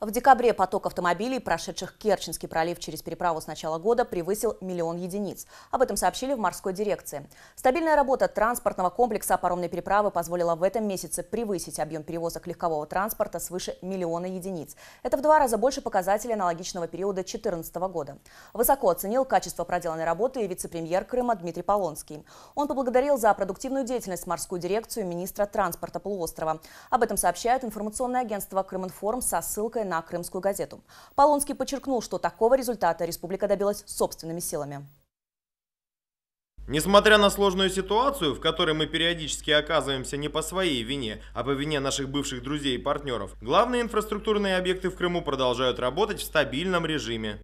В декабре поток автомобилей, прошедших Керченский пролив через переправу с начала года, превысил миллион единиц. Об этом сообщили в морской дирекции. Стабильная работа транспортного комплекса паромной переправы позволила в этом месяце превысить объем перевозок легкового транспорта свыше миллиона единиц. Это в два раза больше показателей аналогичного периода 2014 года. Высоко оценил качество проделанной работы и вице-премьер Крыма Дмитрий Полонский. Он поблагодарил за продуктивную деятельность морскую дирекцию министра транспорта полуострова. Об этом сообщает информационное агентство «Крыминформ» со ссылкой на «Крымскую газету». Полонский подчеркнул, что такого результата республика добилась собственными силами. Несмотря на сложную ситуацию, в которой мы периодически оказываемся не по своей вине, а по вине наших бывших друзей и партнеров, главные инфраструктурные объекты в Крыму продолжают работать в стабильном режиме.